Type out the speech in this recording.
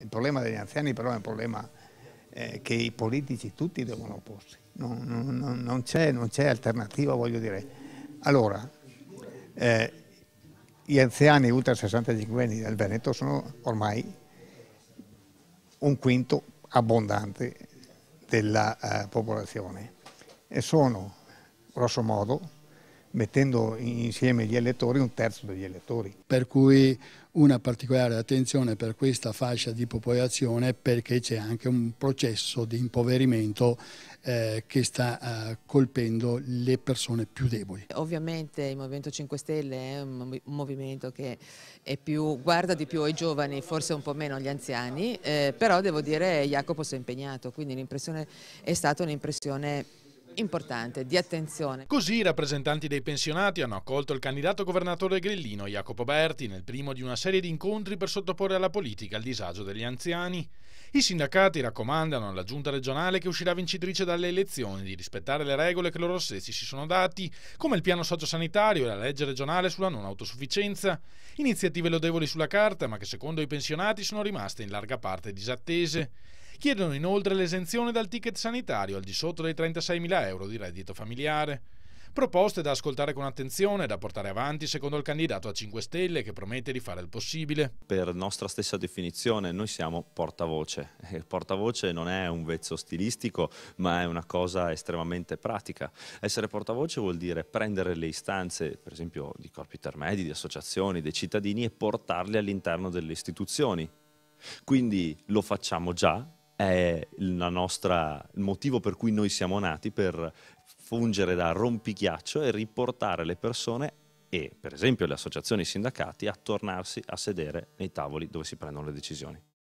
Il problema degli anziani però è un problema eh, che i politici tutti devono opporsi, non, non, non c'è, alternativa voglio dire. Allora, eh, gli anziani ultra 65 anni del Veneto sono ormai un quinto abbondante della eh, popolazione e sono grosso modo mettendo insieme gli elettori un terzo degli elettori. Per cui una particolare attenzione per questa fascia di popolazione perché c'è anche un processo di impoverimento eh, che sta eh, colpendo le persone più deboli. Ovviamente il Movimento 5 Stelle è un movimento che più, guarda di più ai giovani, forse un po' meno agli anziani, eh, però devo dire Jacopo si è impegnato, quindi è stata un'impressione importante di attenzione. Così i rappresentanti dei pensionati hanno accolto il candidato governatore grillino Jacopo Berti nel primo di una serie di incontri per sottoporre alla politica il disagio degli anziani. I sindacati raccomandano alla giunta regionale che uscirà vincitrice dalle elezioni di rispettare le regole che loro stessi si sono dati, come il piano sociosanitario e la legge regionale sulla non autosufficienza, iniziative lodevoli sulla carta ma che secondo i pensionati sono rimaste in larga parte disattese. Chiedono inoltre l'esenzione dal ticket sanitario al di sotto dei 36.000 euro di reddito familiare. Proposte da ascoltare con attenzione e da portare avanti secondo il candidato a 5 Stelle che promette di fare il possibile. Per nostra stessa definizione noi siamo portavoce. Il eh, portavoce non è un vezzo stilistico ma è una cosa estremamente pratica. Essere portavoce vuol dire prendere le istanze per esempio di corpi intermedi, di associazioni, dei cittadini e portarle all'interno delle istituzioni. Quindi lo facciamo già, è nostra, il motivo per cui noi siamo nati, per fungere da rompichiaccio e riportare le persone e per esempio le associazioni e i sindacati a tornarsi a sedere nei tavoli dove si prendono le decisioni.